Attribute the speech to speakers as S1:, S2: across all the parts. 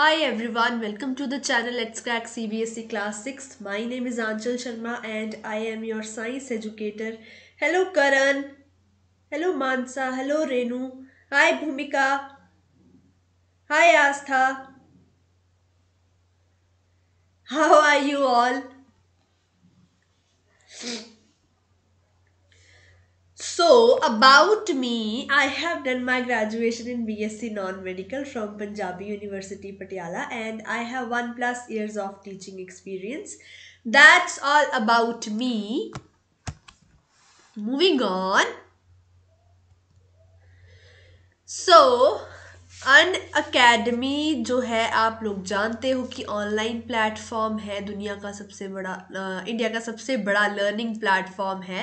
S1: Hi everyone, welcome to the channel Let's Crack CBSC Class 6. My name is Anjal Sharma and I am your science educator. Hello Karan. Hello Mansa. Hello Renu. Hi Bhumika. Hi Astha. How are you all? So, about me, I have done my graduation in BSc Non Medical from Punjabi University Patiala and I have one plus years of teaching experience. That's all about me. Moving on. So, Unacademy जो है आप लोग जानते हो कि online platform है दुनिया का सबसे बड़ा इंडिया का सबसे बड़ा लर्निंग प्लेटफॉर्म है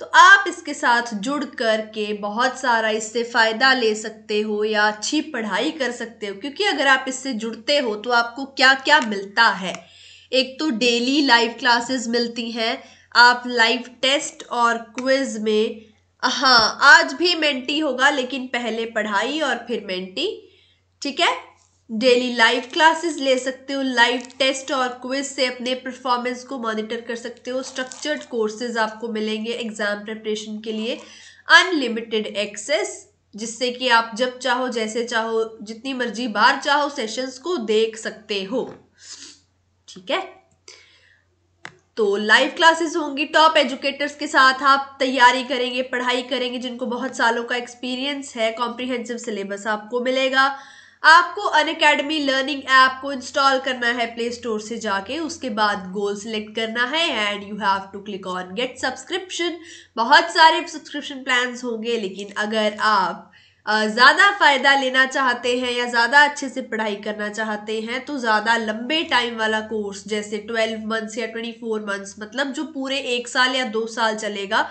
S1: तो आप इसके साथ जुड़ कर के बहुत सारा इससे फ़ायदा ले सकते हो या अच्छी पढ़ाई कर सकते हो क्योंकि अगर आप इससे जुड़ते हो तो आपको क्या क्या मिलता है एक तो डेली लाइव क्लासेस मिलती हैं आप लाइव टेस्ट और क्विज में हाँ आज भी मेंटी होगा लेकिन पहले पढ़ाई और फिर मेंटी ठीक है डेली लाइव क्लासेस ले सकते हो लाइव टेस्ट और क्विज से अपने परफॉर्मेंस को मॉनिटर कर सकते हो स्ट्रक्चर्ड कोर्सेज आपको मिलेंगे एग्ज़ाम प्रिपरेशन के लिए अनलिमिटेड एक्सेस जिससे कि आप जब चाहो जैसे चाहो जितनी मर्जी बार चाहो सेशंस को देख सकते हो ठीक है तो लाइव क्लासेस होंगी टॉप एजुकेटर्स के साथ आप तैयारी करेंगे पढ़ाई करेंगे जिनको बहुत सालों का एक्सपीरियंस है कॉम्प्रिहेंसिव सिलेबस आपको मिलेगा आपको अन अकेडमी लर्निंग ऐप को इंस्टॉल करना है प्ले स्टोर से जाके उसके बाद गोल सिलेक्ट करना है and you have to click on get subscription बहुत सारे सब्सक्रिप्शन प्लान होंगे लेकिन अगर आप ज़्यादा फ़ायदा लेना चाहते हैं या ज़्यादा अच्छे से पढ़ाई करना चाहते हैं तो ज़्यादा लंबे टाइम वाला कोर्स जैसे ट्वेल्व मंथ्स या ट्वेंटी फोर मंथ्स मतलब जो पूरे एक साल या दो साल चलेगा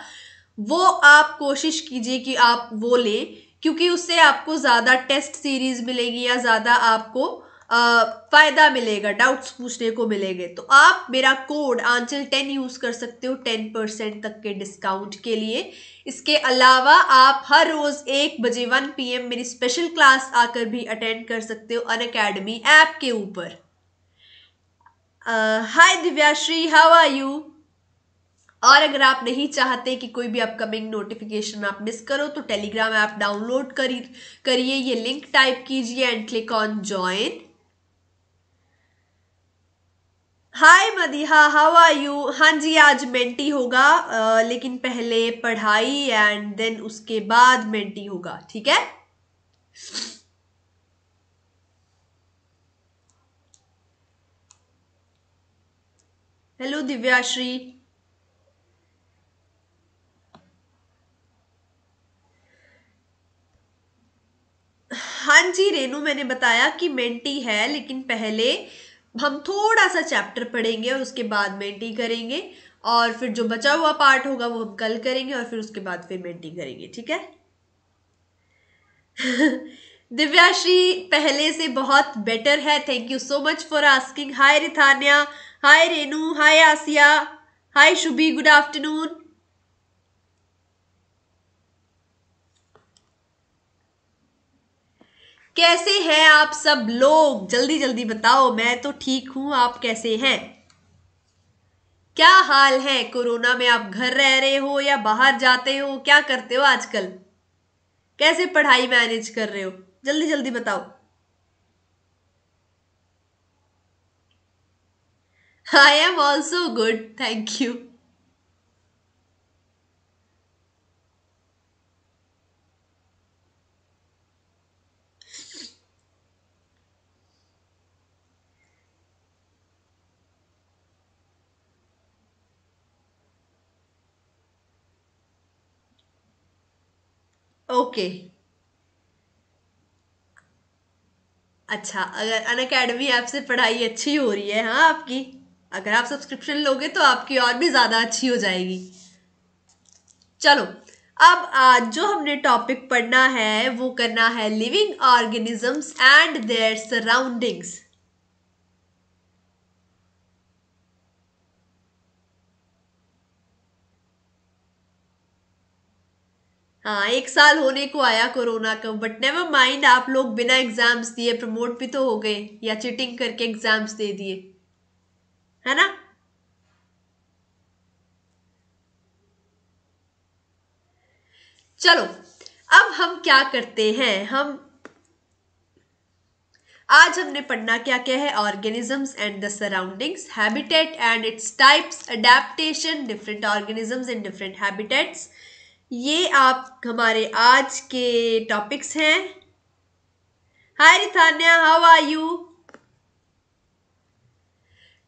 S1: वो आप कोशिश कीजिए कि आप वो लें क्योंकि उससे आपको ज़्यादा टेस्ट सीरीज़ मिलेगी या ज़्यादा आपको फ़ायदा मिलेगा डाउट्स पूछने को मिलेंगे तो आप मेरा कोड आंचल टेन यूज़ कर सकते हो टेन परसेंट तक के डिस्काउंट के लिए इसके अलावा आप हर रोज़ एक बजे वन पी मेरी स्पेशल क्लास आकर भी अटेंड कर सकते हो अन अकेडमी ऐप के ऊपर hi Divyashree how are you और अगर आप नहीं चाहते कि कोई भी अपकमिंग नोटिफिकेशन आप मिस करो तो टेलीग्राम ऐप डाउनलोड करिए ये लिंक टाइप कीजिए and click on join hi Madiha how are you हाँ जी आज मेंटी होगा आ, लेकिन पहले पढ़ाई एंड देन उसके बाद मेंटी होगा ठीक है हेलो दिव्याश्री हाँ जी रेनू मैंने बताया कि मेंटी है लेकिन पहले हम थोड़ा सा चैप्टर पढ़ेंगे और उसके बाद मेंटी करेंगे और फिर जो बचा हुआ पार्ट होगा वो हम कल करेंगे और फिर उसके बाद फिर मेंटी करेंगे ठीक है दिव्याश्री पहले से बहुत बेटर है thank you so much for asking hi Rithanya hi Renu hi Asiya hi Shubhi good afternoon कैसे हैं आप सब लोग जल्दी जल्दी बताओ मैं तो ठीक हूं आप कैसे हैं क्या हाल है कोरोना में आप घर रह रहे हो या बाहर जाते हो क्या करते हो आजकल कैसे पढ़ाई मैनेज कर रहे हो जल्दी जल्दी बताओ I am also good thank you okay अच्छा अगर अन अकेडमी ऐप से पढ़ाई अच्छी हो रही है हाँ आपकी अगर आप सब्सक्रिप्शन लोगे तो आपकी और भी ज़्यादा अच्छी हो जाएगी चलो अब आज जो हमने टॉपिक पढ़ना है वो करना है living organisms and their surroundings हाँ एक साल होने को आया कोरोना का बट नेवर माइंड आप लोग बिना एग्जाम्स दिए प्रमोट भी तो हो गए या चिटिंग करके एग्जाम्स दे दिए है ना चलो अब हम क्या करते हैं हम आज हमने पढ़ना क्या क्या है organisms and the surroundings habitat and its types adaptation different organisms in different habitats ये आप हमारे आज के टॉपिक्स हैं hi Rithanya how are you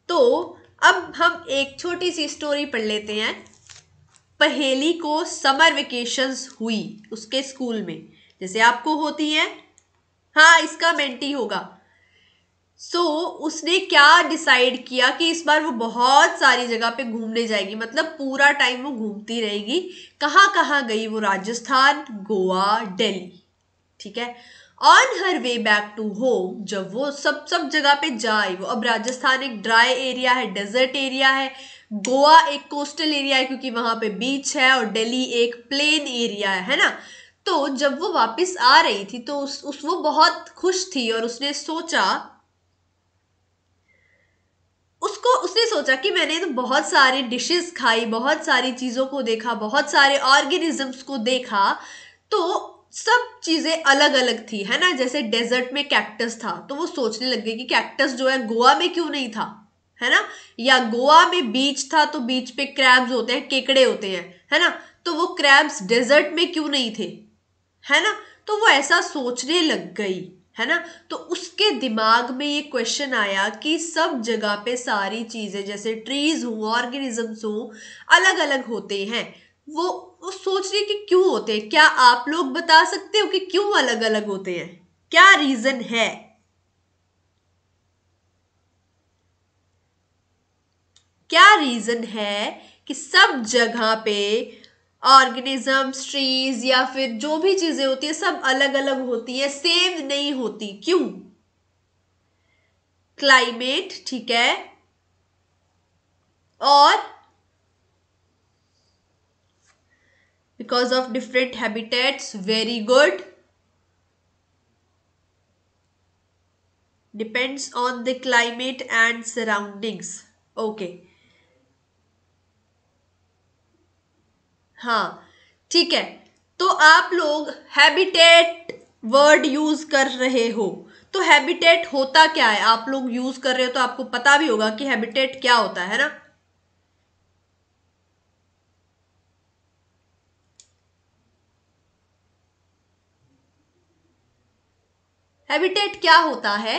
S1: तो अब हम एक छोटी सी स्टोरी पढ़ लेते हैं पहेली को समर वेकेशंस हुई उसके स्कूल में जैसे आपको होती है हाँ इसका मेंटी होगा सो so, उसने क्या डिसाइड किया कि इस बार वो बहुत सारी जगह पे घूमने जाएगी मतलब पूरा टाइम वो घूमती रहेगी कहाँ कहाँ गई वो राजस्थान गोवा दिल्ली ठीक है on her way back to home जब वो सब सब जगह पे जाए वो अब राजस्थान एक ड्राई एरिया है डेजर्ट एरिया है गोवा एक कोस्टल एरिया है क्योंकि वहाँ पे बीच है और दिल्ली एक प्लेन एरिया है है ना तो जब वो वापस आ रही थी तो उस उस वो बहुत खुश थी और उसने सोचा उसको उसने सोचा कि मैंने तो बहुत सारे डिशेस खाई बहुत सारी चीज़ों को देखा बहुत सारे ऑर्गेनिजम्स को देखा तो सब चीज़ें अलग अलग थी है ना जैसे डेजर्ट में कैक्टस था तो वो सोचने लग गई कि कैक्टस जो है गोवा में क्यों नहीं था है ना या गोवा में बीच था तो बीच पे क्रैब्स होते हैं केकड़े होते हैं है ना तो वो क्रैब्स डेजर्ट में क्यों नहीं थे है ना तो वो ऐसा सोचने लग गई है ना तो उसके दिमाग में ये क्वेश्चन आया कि सब जगह पे सारी चीज़ें जैसे ट्रीज हों ऑर्गेनिजम्स हों अलग अलग होते हैं वो वो सोच रही कि क्यों होते हैं क्या आप लोग बता सकते हो कि क्यों अलग अलग होते हैं क्या रीज़न है क्या रीज़न है कि सब जगह पे ऑर्गेनिजम्स ट्रीज या फिर जो भी चीजें होती है सब अलग अलग होती है सेम नहीं होती क्यों क्लाइमेट ठीक है और because of different habitats very good depends on the climate and surroundings okay हाँ ठीक है तो आप लोग हैबिटेट वर्ड यूज़ कर रहे हो तो हैबिटेट होता क्या है आप लोग यूज़ कर रहे हो तो आपको पता भी होगा कि हैबिटेट क्या होता है ना हैबिटेट क्या होता है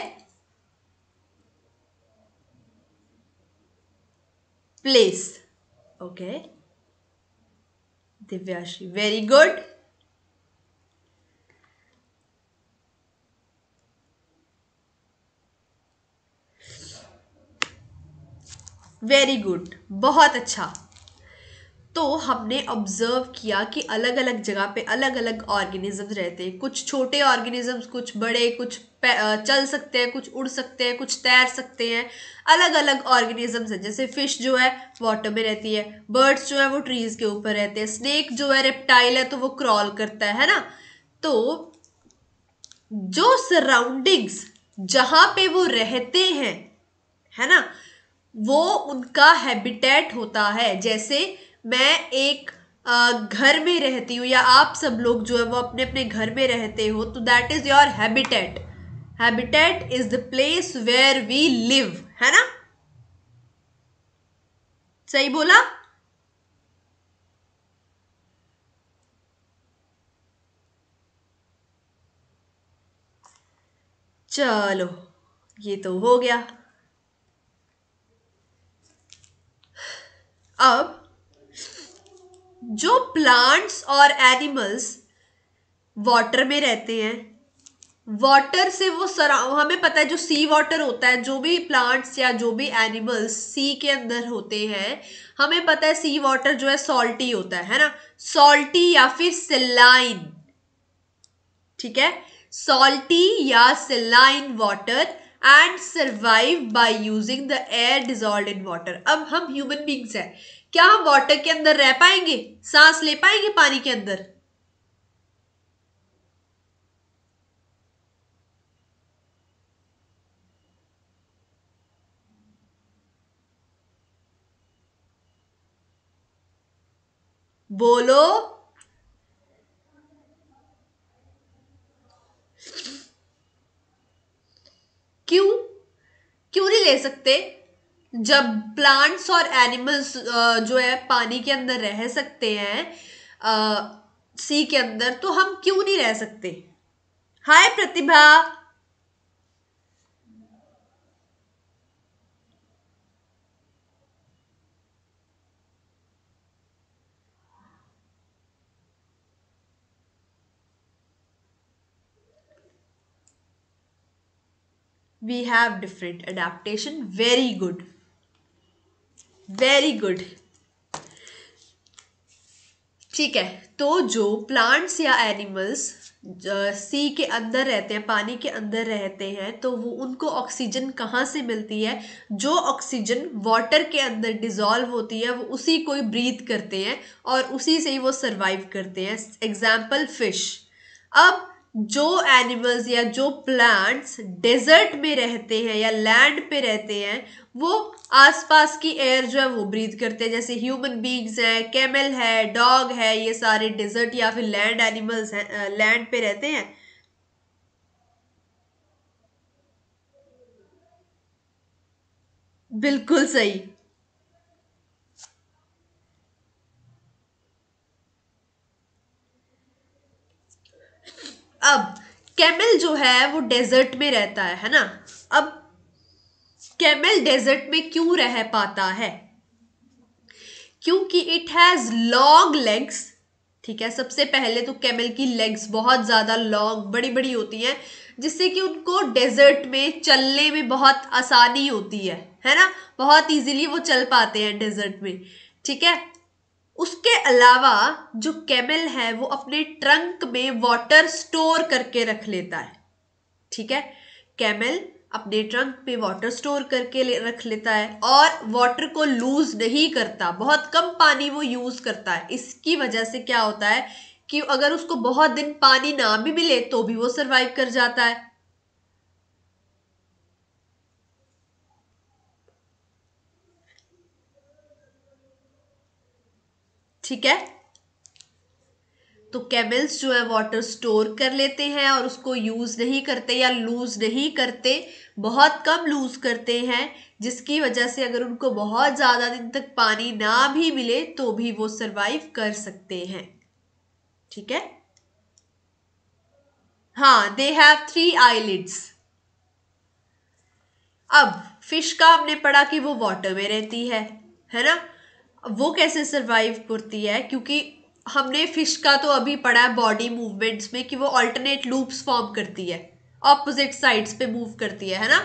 S1: place okay okay. Divyashi very good very good बहुत अच्छा तो हमने ऑब्जर्व किया कि अलग अलग जगह पे अलग अलग ऑर्गेनिजम्स रहते हैं कुछ छोटे ऑर्गेनिजम्स कुछ बड़े कुछ चल सकते हैं कुछ उड़ सकते हैं कुछ तैर सकते हैं अलग अलग ऑर्गेनिजम्स हैं जैसे फ़िश जो है वाटर में रहती है बर्ड्स जो है वो ट्रीज़ के ऊपर रहते हैं स्नेक जो है रेप्टाइल है तो वो क्रॉल करता है है ना तो जो सराउंडिंग्स जहाँ पे वो रहते हैं है ना वो उनका हैबिटेट होता है जैसे मैं एक घर में रहती हूँ या आप सब लोग जो है वो अपने अपने घर में रहते हो तो that is your habitat habitat is the place where we live है ना सही बोला चलो ये तो हो गया अब जो प्लांट्स और एनिमल्स वाटर में रहते हैं वाटर से वो सराउ हमें पता है जो सी वाटर होता है जो भी प्लांट्स या जो भी एनिमल्स सी के अंदर होते हैं हमें पता है सी वाटर जो है सॉल्टी होता है है ना सॉल्टी या फिर सिलाइन ठीक है सॉल्टी या saline water and survive by using the air dissolve in water अब हम ह्यूमन बींग्स हैं क्या हम वाटर के अंदर रह पाएंगे सांस ले पाएंगे पानी के अंदर बोलो क्यों क्यों नहीं ले सकते जब प्लांट्स और एनिमल्स जो है पानी के अंदर रह सकते हैं सी के अंदर तो हम क्यों नहीं रह सकते हाय प्रतिभा we have different adaptation very good very good ठीक है तो जो प्लांट्स या एनिमल्स सी के अंदर रहते हैं पानी के अंदर रहते हैं तो वो उनको ऑक्सीजन कहाँ से मिलती है जो ऑक्सीजन वाटर के अंदर डिजॉल्व होती है वो उसी को ही ब्रीथ करते हैं और उसी से ही वो सर्वाइव करते हैं एग्जाम्पल फिश अब जो एनिमल्स या जो प्लांट्स डेजर्ट में रहते हैं या लैंड पे रहते हैं वो आसपास की एयर जो है वो ब्रीथ करते हैं जैसे ह्यूमन बींग्स हैं कैमल है डॉग है ये सारे डेजर्ट या फिर लैंड एनिमल्स हैं लैंड पे रहते हैं बिल्कुल सही अब कैमल जो है वो डेजर्ट में रहता है है ना अब कैमल डेजर्ट में क्यों रह पाता है क्योंकि इट हैज लॉन्ग लेग्स ठीक है सबसे पहले तो कैमल की लेग्स बहुत ज़्यादा लॉन्ग बड़ी बड़ी होती हैं जिससे कि उनको डेजर्ट में चलने में बहुत आसानी होती है है ना बहुत इजीली वो चल पाते हैं डेजर्ट में ठीक है उसके अलावा जो कैमल है वो अपने ट्रंक में वाटर स्टोर करके रख लेता है ठीक है कैमल अपने ट्रंक में वाटर स्टोर करके ले, रख लेता है और वाटर को लूज नहीं करता बहुत कम पानी वो यूज करता है इसकी वजह से क्या होता है कि अगर उसको बहुत दिन पानी ना भी मिले तो भी वो सरवाइव कर जाता है ठीक है तो केमिल्स जो है वाटर स्टोर कर लेते हैं और उसको यूज़ नहीं करते या लूज़ नहीं करते बहुत कम लूज़ करते हैं जिसकी वजह से अगर उनको बहुत ज़्यादा दिन तक पानी ना भी मिले तो भी वो सरवाइव कर सकते हैं ठीक है हाँ दे हैव थ्री आईलिड्स अब फिश का हमने पढ़ा कि वो वाटर में रहती है है ना वो कैसे सर्वाइव करती है क्योंकि हमने फिश का तो अभी पढ़ा है बॉडी मूवमेंट्स में कि वो अल्टरनेट लूप्स फॉर्म करती है ऑपोजिट साइड्स पे मूव करती है है ना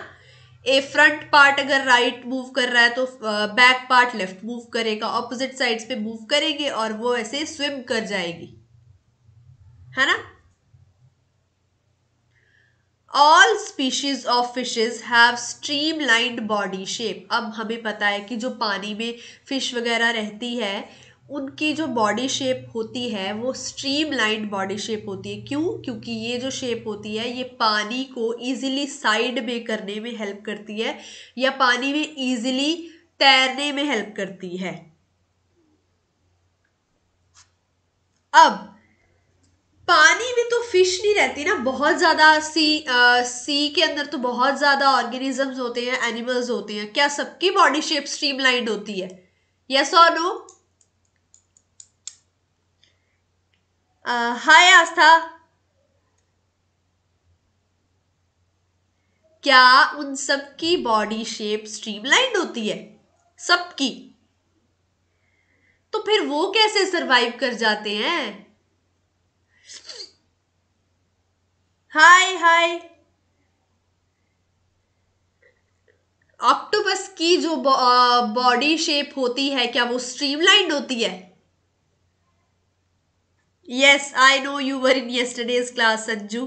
S1: ए फ्रंट पार्ट अगर राइट right मूव कर रहा है तो बैक पार्ट लेफ्ट मूव करेगा ऑपोजिट साइड्स पे मूव करेंगे और वो ऐसे स्विम कर जाएगी है ना all species of fishes have streamlined body shape अब हमें पता है कि जो पानी में फिश वगैरह रहती है उनकी जो बॉडी शेप होती है वो स्ट्रीम लाइंड बॉडी शेप होती है क्यों क्योंकि ये जो शेप होती है ये पानी को ईजिली साइड में करने में हेल्प करती है या पानी में ईजिली तैरने में हेल्प करती है अब पानी में तो फिश नहीं रहती ना बहुत ज़्यादा सी आ, सी के अंदर तो बहुत ज़्यादा ऑर्गेनिजम्स होते हैं एनिमल्स होते हैं क्या सबकी बॉडी शेप स्ट्रीमलाइंड होती है यस और नो हाय आस्था क्या उन सबकी बॉडी शेप स्ट्रीमलाइंड होती है सबकी तो फिर वो कैसे सरवाइव कर जाते हैं हाय हाय ऑक्टोपस की जो बॉडी शेप uh, होती है क्या वो स्ट्रीमलाइंड होती है yes I know you were in yesterday's class Sanju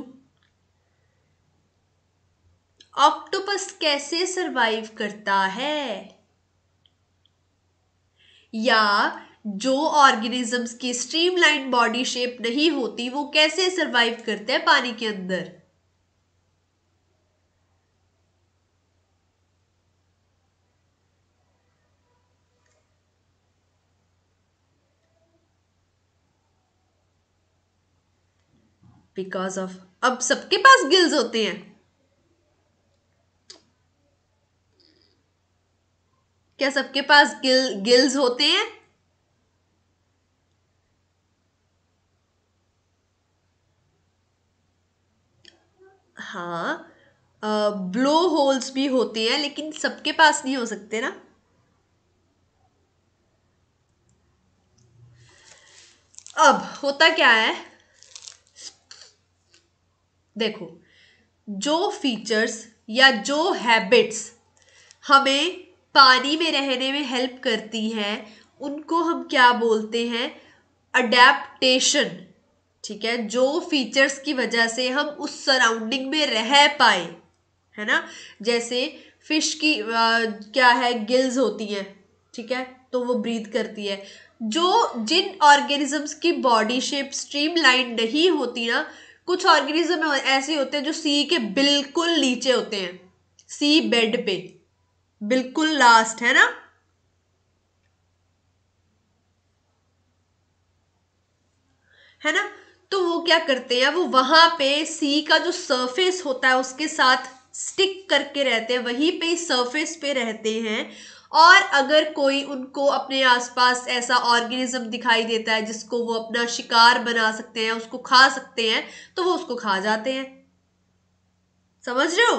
S1: octopus कैसे सरवाइव करता है या जो ऑर्गेनिजम्स की स्ट्रीमलाइन बॉडी शेप नहीं होती वो कैसे सरवाइव करते हैं पानी के अंदर बिकॉज ऑफ अब सबके पास गिल्स होते हैं क्या सबके पास गिल गिल्स होते हैं हाँ ब्लो होल्स भी होते हैं लेकिन सबके पास नहीं हो सकते ना अब होता क्या है देखो जो फीचर्स या जो हैबिट्स हमें पानी में रहने में हेल्प करती हैं उनको हम क्या बोलते हैं अडेप्टेशन ठीक है जो फीचर्स की वजह से हम उस सराउंडिंग में रह पाए है ना जैसे फिश की आ, क्या है गिल्स होती हैं ठीक है तो वो ब्रीथ करती है जो जिन ऑर्गेनिजम्स की बॉडी शेप स्ट्रीम लाइन नहीं होती ना कुछ ऑर्गेनिज्म ऐसे होते हैं जो सी के बिल्कुल नीचे होते हैं सी बेड पे बिल्कुल लास्ट है ना है ना तो वो क्या करते हैं वो वहाँ पे सी का जो सरफेस होता है उसके साथ स्टिक करके रहते हैं वहीं पे सरफेस पे रहते हैं और अगर कोई उनको अपने आसपास ऐसा ऑर्गेनिज्म दिखाई देता है जिसको वो अपना शिकार बना सकते हैं उसको खा सकते हैं तो वो उसको खा जाते हैं समझ रहे हो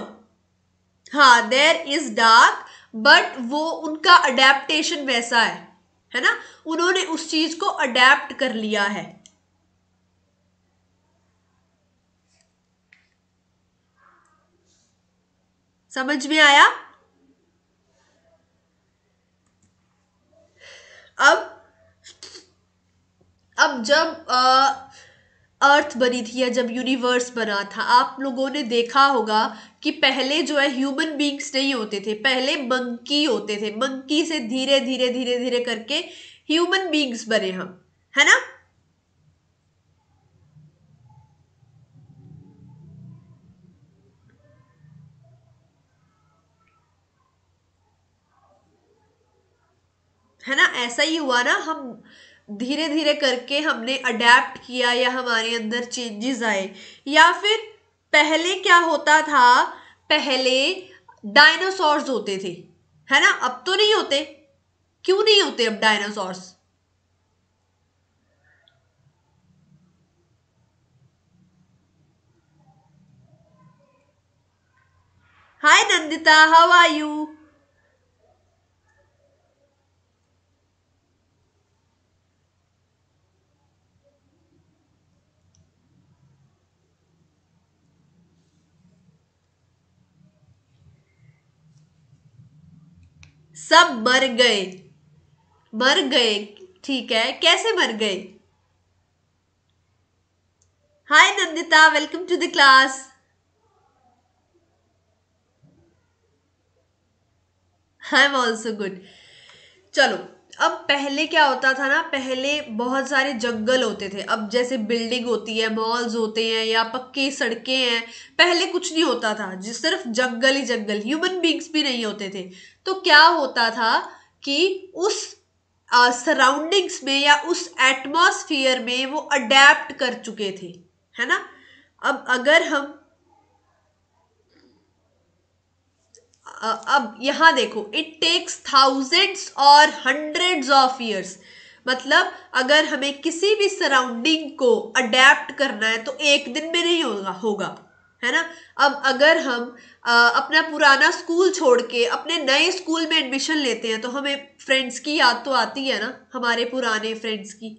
S1: हाँ देर इज डार्क बट वो उनका अडेप्टेशन वैसा है है ना उन्होंने उस चीज को अडेप्ट कर लिया है समझ में आया अब अब जब आ, अर्थ बनी थी या जब यूनिवर्स बना था आप लोगों ने देखा होगा कि पहले जो है ह्यूमन बींग्स नहीं होते थे पहले मंकी होते थे मंकी से धीरे धीरे धीरे धीरे करके ह्यूमन बींग्स बने हम है ना है ना ऐसा ही हुआ ना हम धीरे धीरे करके हमने अडेप्ट किया या हमारे अंदर चेंजेस आए या फिर पहले क्या होता था पहले डायनासोर्स होते थे है ना अब तो नहीं होते क्यों नहीं होते अब dinosaurs hi Nandita how are you सब मर गए मर गए ठीक है कैसे मर गए hi Nandita welcome to the class I am also good चलो अब पहले क्या होता था ना पहले बहुत सारे जंगल होते थे अब जैसे बिल्डिंग होती है मॉल्स होते हैं या पक्की सड़कें हैं पहले कुछ नहीं होता था जिस सिर्फ जंगल ही जंगल ह्यूमन बींग्स भी नहीं होते थे तो क्या होता था कि उस सराउंडिंग्स में या उस एटमॉस्फियर में वो अडेप्ट कर चुके थे है ना अब अगर हम अब यहाँ देखो इट टेक्स थाउजेंड्स और हंड्रेड्स ऑफ ईयर्स मतलब अगर हमें किसी भी सराउंडिंग को अडेप्ट करना है तो एक दिन में नहीं होगा होगा है ना अब अगर हम आ, अपना पुराना स्कूल छोड़ के अपने नए स्कूल में एडमिशन लेते हैं तो हमें फ्रेंड्स की याद तो आती है ना हमारे पुराने फ्रेंड्स की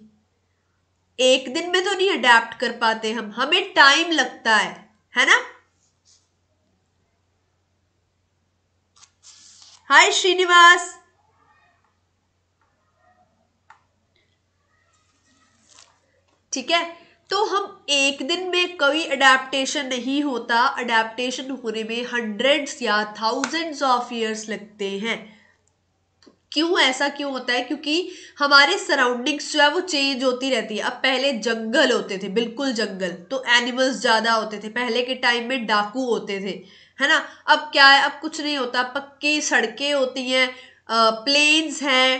S1: एक दिन में तो नहीं अडेप्ट कर पाते हम हमें टाइम लगता है है ना हाय श्रीनिवास ठीक है तो हम एक दिन में कोई अडेप्टेशन नहीं होता अडेप्टेशन होने में हंड्रेड्स या थाउजेंड्स ऑफ ईयर्स लगते हैं क्यों ऐसा क्यों होता है क्योंकि हमारे सराउंडिंग्स जो है वो चेंज होती रहती है अब पहले जंगल होते थे बिल्कुल जंगल तो एनिमल्स ज़्यादा होते थे पहले के टाइम में डाकू होते थे है ना अब क्या है अब कुछ नहीं होता पक्की सड़कें होती हैं प्लेन्स हैं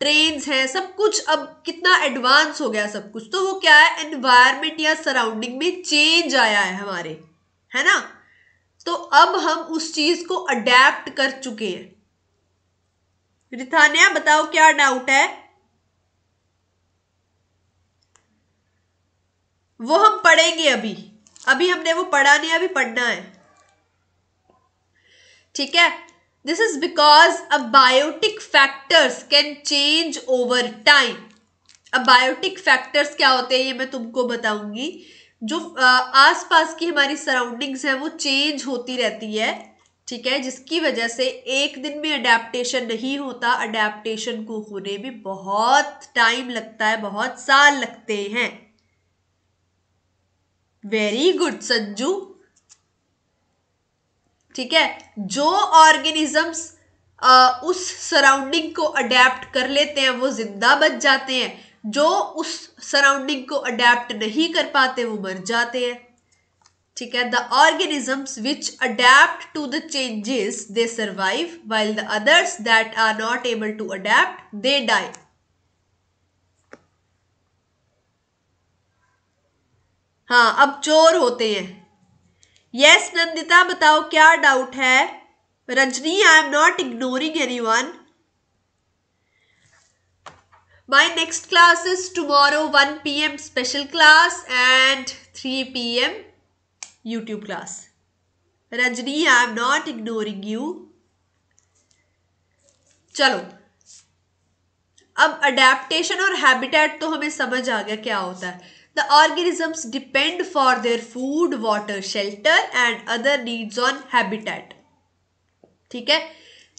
S1: ट्रेन्स हैं सब कुछ अब कितना एडवांस हो गया सब कुछ तो वो क्या है एनवायरमेंट या सराउंडिंग में चेंज आया है हमारे है ना तो अब हम उस चीज को अडेप्ट कर चुके हैं रिथानिया बताओ क्या डाउट है वो हम पढ़ेंगे अभी अभी हमने वो पढ़ा नहीं अभी पढ़ना है ठीक है because is because abiotic factors can change over time abiotic factors क्या होते हैं ये मैं तुमको बताऊंगी जो आसपास की हमारी सराउंडिंग्स हैं वो चेंज होती रहती है ठीक है जिसकी वजह से एक दिन में अडेप्टेशन नहीं होता अडेप्टन को होने में बहुत टाइम लगता है बहुत साल लगते हैं वेरी गुड संजू ठीक है जो ऑर्गेनिजम्स उस सराउंडिंग को अडेप्ट कर लेते हैं वो जिंदा बच जाते हैं जो उस सराउंडिंग को अडेप्ट नहीं कर पाते वो मर जाते हैं ठीक है the organisms which adapt to the changes they survive while the others that are not able to adapt they die हाँ अब चोर होते हैं यस नंदिता बताओ क्या डाउट है Rajni I am not ignoring anyone my next class is tomorrow one P M special class and three P M YouTube class Rajni I am not ignoring you चलो अब अडेप्टेशन और हैबिटेट तो हमें समझ आ गया क्या होता है The organisms depend for their food, water, shelter and other needs on habitat.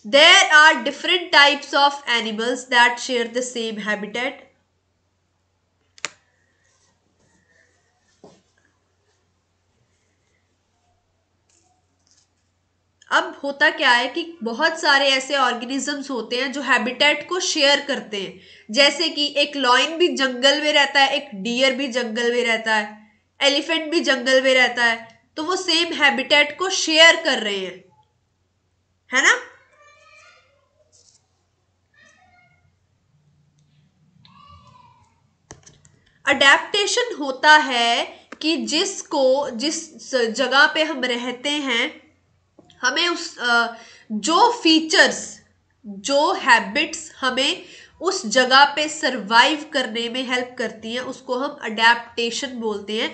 S1: There are different types of animals that share the same habitat. अब होता क्या है कि बहुत सारे ऐसे ऑर्गेनिजम्स होते हैं जो हैबिटेट को शेयर करते हैं जैसे कि एक लॉइन भी जंगल में रहता है एक डियर भी जंगल में रहता है एलिफेंट भी जंगल में रहता है तो वो सेम हैबिटेट को शेयर कर रहे हैं है ना अडेप्टेशन होता है कि जिसको जिस जगह पे हम रहते हैं हमें उस जो फीचर्स जो हैबिट्स हमें उस जगह पे सरवाइव करने में हेल्प करती हैं उसको हम अडेप्टशन बोलते हैं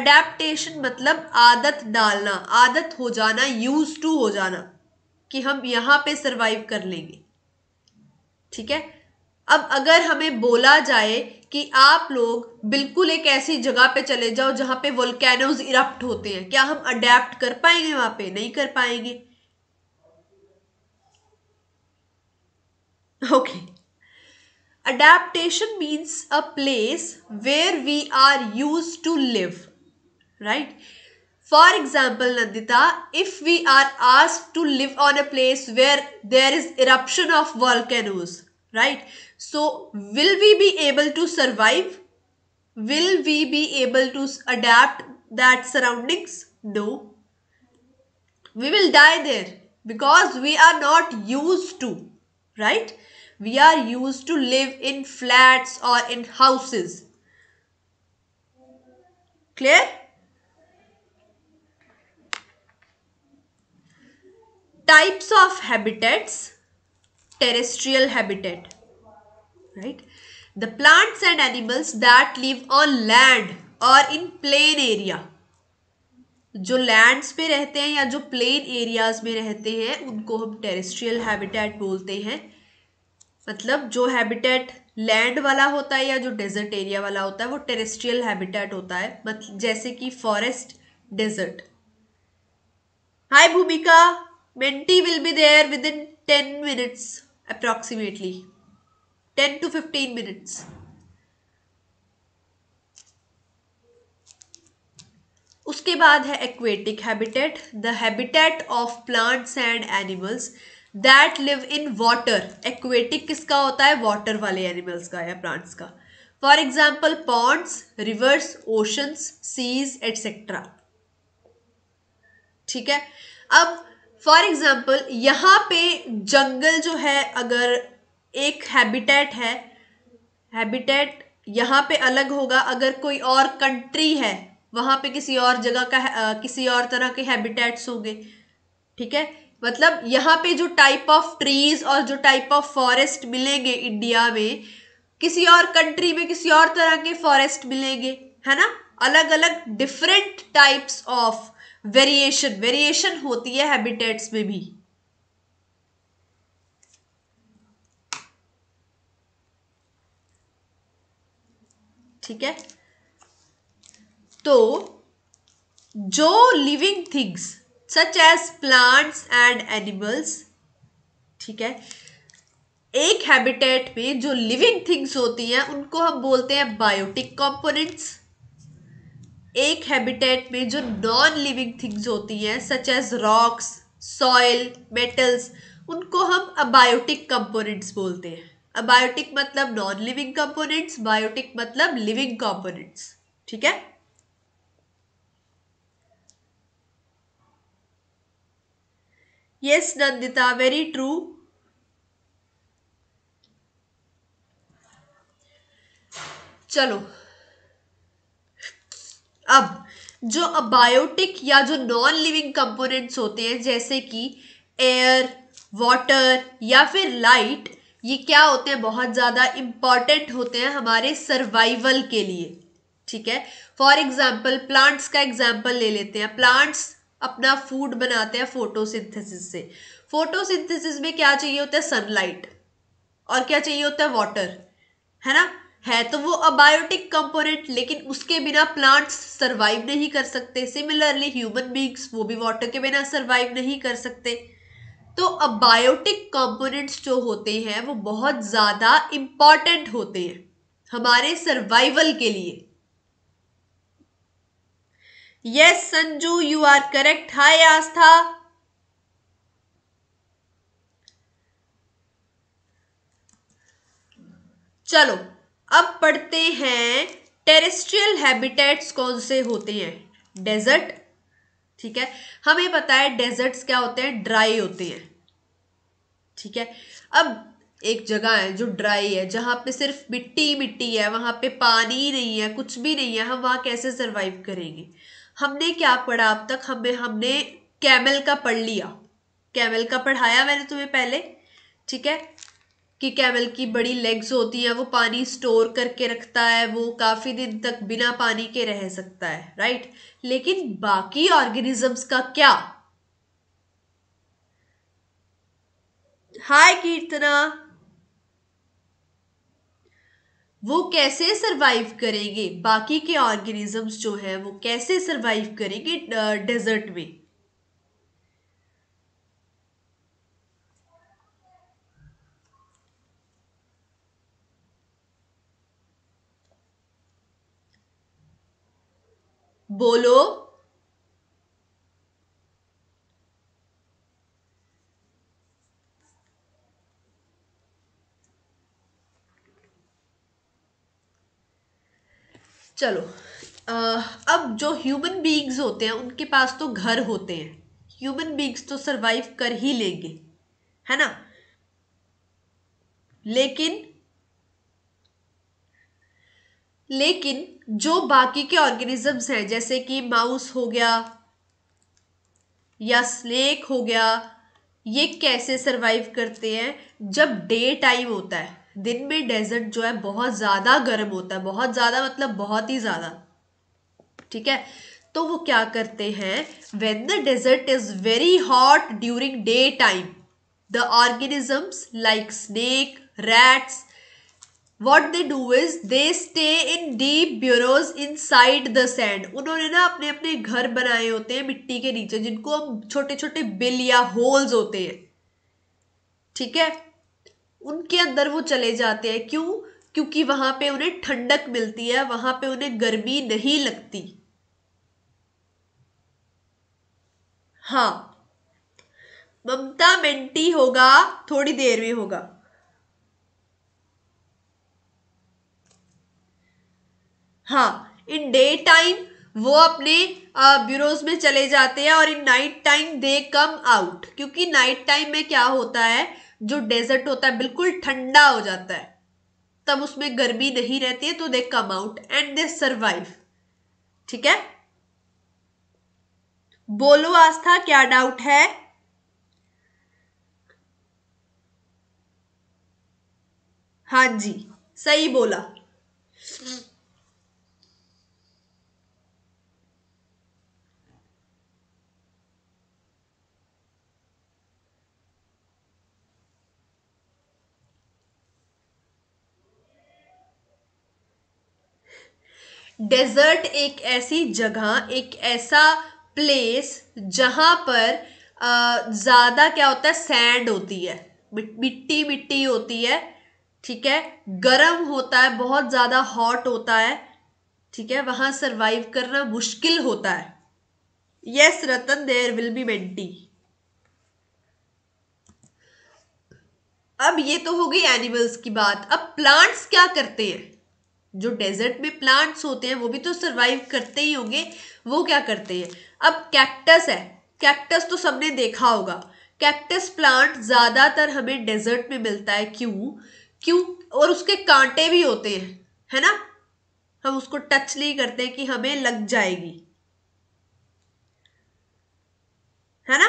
S1: अडेप्टेशन मतलब आदत डालना आदत हो जाना यूज टू हो जाना कि हम यहाँ पे सरवाइव कर लेंगे ठीक है अब अगर हमें बोला जाए कि आप लोग बिल्कुल एक ऐसी जगह पे चले जाओ जहाँ पे वोल्केनोज इरप्ट होते हैं क्या हम अडेप्ट कर पाएंगे वहाँ पे नहीं कर पाएंगे okay adaptation means a place where we are use to live right For Nandita if we are are to live on a place where there is eruption of of right right? So will we be able to survive? Will we be able to adapt that surroundings? No. We will die there because we are not used to, right? We are used to live in flats or in houses. Clear? Types of habitats. Terrestrial habitat. right the plants and animals that live on land or in plain area जो lands पे रहते हैं या जो plain areas में रहते हैं उनको हम टेरेस्ट्रियल हैबिटेट बोलते हैं मतलब जो हैबिटेट लैंड वाला होता है या जो डेजर्ट एरिया वाला होता है वो टेरेस्ट्रियल हैबिटेट होता है मतलब जैसे कि forest desert hi Bhumika Menti will be there within ten minutes approximately 10 to 15 minutes. उसके बाद है aquatic habitat the habitat of plants and animals that live in water aquatic किसका होता है वाटर वाले एनिमल्स का या प्लांट्स का for example ponds rivers oceans seas etcetera ठीक है अब फॉर एग्जाम्पल यहाँ पे जंगल जो है अगर एक हैबिटेट है हैबिटेट यहाँ पे अलग होगा अगर कोई और कंट्री है वहाँ पे किसी और जगह का आ, किसी और तरह के हैबिटेट्स होंगे ठीक है मतलब यहाँ पे जो टाइप ऑफ ट्रीज और जो टाइप ऑफ फॉरेस्ट मिलेंगे इंडिया में किसी और कंट्री में किसी और तरह के फॉरेस्ट मिलेंगे है ना अलग अलग different types of variation variation होती है हैबिटेट्स में भी ठीक है तो जो living things such as plants and animals ठीक है एक हैबिटेट में जो लिविंग थिंग्स होती हैं उनको हम बोलते हैं बायोटिक कंपोनेंट्स एक हैबिटेट में जो नॉन लिविंग थिंग्स होती हैं such as rocks soil metals उनको हम अबायोटिक कंपोनेंट्स बोलते हैं अबायोटिक मतलब नॉन लिविंग कंपोनेंट्स बायोटिक मतलब लिविंग कंपोनेंट्स ठीक है यस नंदिता वेरी ट्रू चलो अब जो अबायोटिक या जो नॉन लिविंग कंपोनेंट्स होते हैं जैसे कि एयर वाटर या फिर लाइट ये क्या होते हैं बहुत ज़्यादा इम्पॉर्टेंट होते हैं हमारे सर्वाइवल के लिए ठीक है फॉर एग्जाम्पल प्लांट्स का एग्जाम्पल ले लेते हैं प्लांट्स अपना फूड बनाते हैं फोटोसिंथेसिस से फोटोसिंथेसिस में क्या चाहिए होता है सनलाइट और क्या चाहिए होता है वाटर है ना है तो वो अबायोटिक कंपोनेंट लेकिन उसके बिना प्लांट्स सर्वाइव नहीं कर सकते सिमिलरली ह्यूमन बींग्स वो भी वाटर के बिना सर्वाइव नहीं कर सकते तो अबायोटिक कंपोनेंट्स जो होते हैं वो बहुत ज़्यादा इम्पॉर्टेंट होते हैं हमारे सर्वाइवल के लिए yes Sanju you are correct hi Aastha चलो अब पढ़ते हैं टेरेस्ट्रियल हैबिटेट्स कौन से होते हैं डेजर्ट ठीक है हमें पता है डेजर्ट्स क्या होते हैं ड्राई होते हैं ठीक है अब एक जगह है जो ड्राई है जहाँ पे सिर्फ मिट्टी मिट्टी है वहाँ पे पानी ही नहीं है कुछ भी नहीं है हम वहाँ कैसे सरवाइव करेंगे हमने क्या पढ़ा अब तक हमें हमने कैमल का पढ़ लिया कैमल का पढ़ाया मैंने तुम्हें पहले ठीक है कि कैमल की बड़ी लेग्स होती हैं वो पानी स्टोर करके रखता है वो काफ़ी दिन तक बिना पानी के रह सकता है राइट लेकिन बाकी ऑर्गेनिजम्स का क्या हाय कीर्तना वो कैसे सरवाइव करेंगे बाकी के ऑर्गेनिजम्स जो है वो कैसे सरवाइव करेंगे डेजर्ट में बोलो चलो अब जो ह्यूमन बींग्स होते हैं उनके पास तो घर होते हैं ह्यूमन बींग्स तो सरवाइव कर ही लेंगे है ना लेकिन लेकिन जो बाकी के ऑर्गेनिजम्स हैं जैसे कि माउस हो गया या स्नेक हो गया ये कैसे सर्वाइव करते हैं जब डे टाइम होता है दिन में डेजर्ट जो है बहुत ज़्यादा गर्म होता है बहुत ज़्यादा मतलब बहुत ही ज़्यादा ठीक है तो वो क्या करते हैं when the desert is very hot during day time the organisms like snake rats what they do is they stay in deep burrows inside the sand उन्होंने ना अपने अपने घर बनाए होते हैं मिट्टी के नीचे जिनको हम छोटे छोटे बिल या होल्स होते हैं ठीक है उनके अंदर वो चले जाते हैं क्यों क्योंकि वहां पे उन्हें ठंडक मिलती है वहां पे उन्हें गर्मी नहीं लगती हाँ ममता मेंटी होगा थोड़ी देर में होगा हाँ इन डे टाइम वो अपने ब्यूरोज में चले जाते हैं और in night time they come out क्योंकि नाइट टाइम में क्या होता है जो डेजर्ट होता है बिल्कुल ठंडा हो जाता है तब उसमें गर्मी नहीं रहती है तो they come out and they survive ठीक है बोलो आस्था क्या डाउट है हाँ जी सही बोला डेजर्ट एक ऐसी जगह एक ऐसा प्लेस जहाँ पर ज़्यादा क्या होता है सैंड होती है मिट्टी मिट्टी होती है ठीक है गर्म होता है बहुत ज़्यादा हॉट होता है ठीक है वहाँ सरवाइव करना मुश्किल होता है yes Ratan there will be Menti अब ये तो हो गई एनिमल्स की बात अब प्लांट्स क्या करते हैं जो डेजर्ट में प्लांट्स होते हैं वो भी तो सर्वाइव करते ही होंगे वो क्या करते हैं अब कैक्टस है कैक्टस तो सबने देखा होगा कैक्टस प्लांट ज़्यादातर हमें डेजर्ट में मिलता है क्यों क्यों और उसके कांटे भी होते हैं है ना हम उसको टच नहीं करते कि हमें लग जाएगी है ना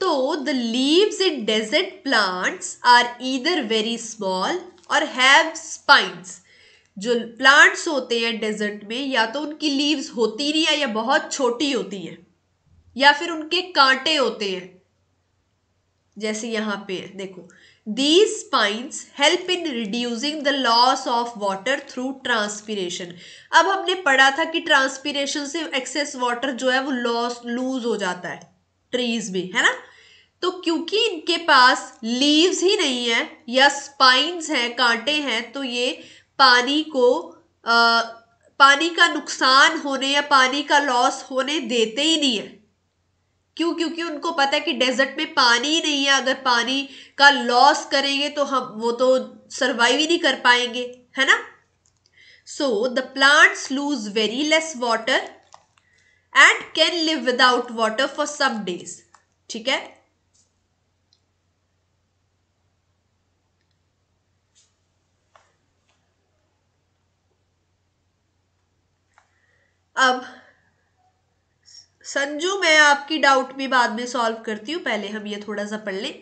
S1: तो the leaves in desert plants are either very small और हैव स्पाइंस जो प्लांट्स होते हैं डेजर्ट में या तो उनकी लीव्स होती नहीं है या बहुत छोटी होती हैं या फिर उनके कांटे होते हैं जैसे यहाँ पे है देखो these spines help in reducing the loss of water through transpiration अब हमने पढ़ा था कि ट्रांसपीरेशन से एक्सेस वाटर जो है वो लॉस लूज हो जाता है ट्रीज में है ना तो क्योंकि इनके पास लीव्स ही नहीं है या स्पाइंस हैं कांटे हैं तो ये पानी को पानी का नुकसान होने या पानी का लॉस होने देते ही नहीं है क्यों क्योंकि उनको पता है कि डेजर्ट में पानी ही नहीं है अगर पानी का लॉस करेंगे तो हम वो तो सर्वाइव ही नहीं कर पाएंगे है ना so the plants lose very less water and can live without water for some days ठीक है अब संजू मैं आपकी डाउट भी बाद में सॉल्व करती हूँ पहले हम ये थोड़ा सा पढ़ लें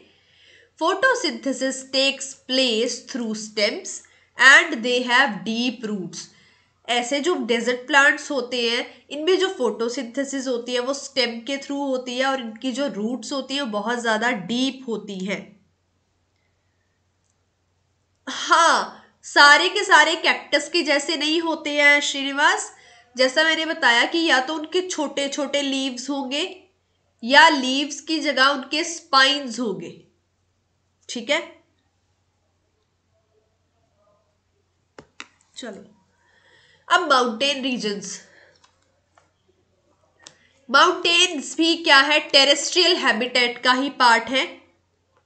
S1: photosynthesis takes place through stems and they have deep roots ऐसे जो डेजर्ट प्लांट्स होते हैं इनमें जो फोटोसिंथेसिस होती है वो स्टेम के थ्रू होती है और इनकी जो रूट्स होती है वो बहुत ज़्यादा डीप होती हैं हाँ सारे के सारे कैक्टस के जैसे नहीं होते हैं श्रीनिवास जैसा मैंने बताया कि या तो उनके छोटे छोटे लीव्स होंगे या लीव्स की जगह उनके स्पाइन्स होंगे ठीक है चलो अब माउंटेन रीजन्स माउंटेन्स भी क्या है टेरेस्ट्रियल हैबिटेट का ही पार्ट है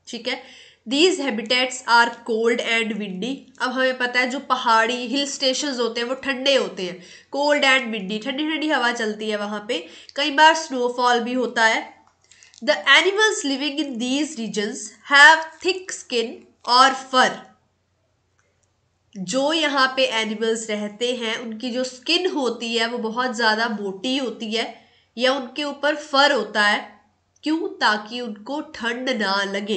S1: ठीक है these habitats are cold and windy अब हमें पता है जो पहाड़ी हिल स्टेशन होते हैं वो ठंडे होते हैं कोल्ड एंड विंडी ठंडी ठंडी हवा चलती है वहाँ पे कई बार स्नोफॉल भी होता है the animals living in these regions have thick skin और फर जो यहाँ पे एनिमल्स रहते हैं उनकी जो स्किन होती है वो बहुत ज़्यादा मोटी होती है या उनके ऊपर फर होता है क्यों ताकि उनको ठंड ना लगे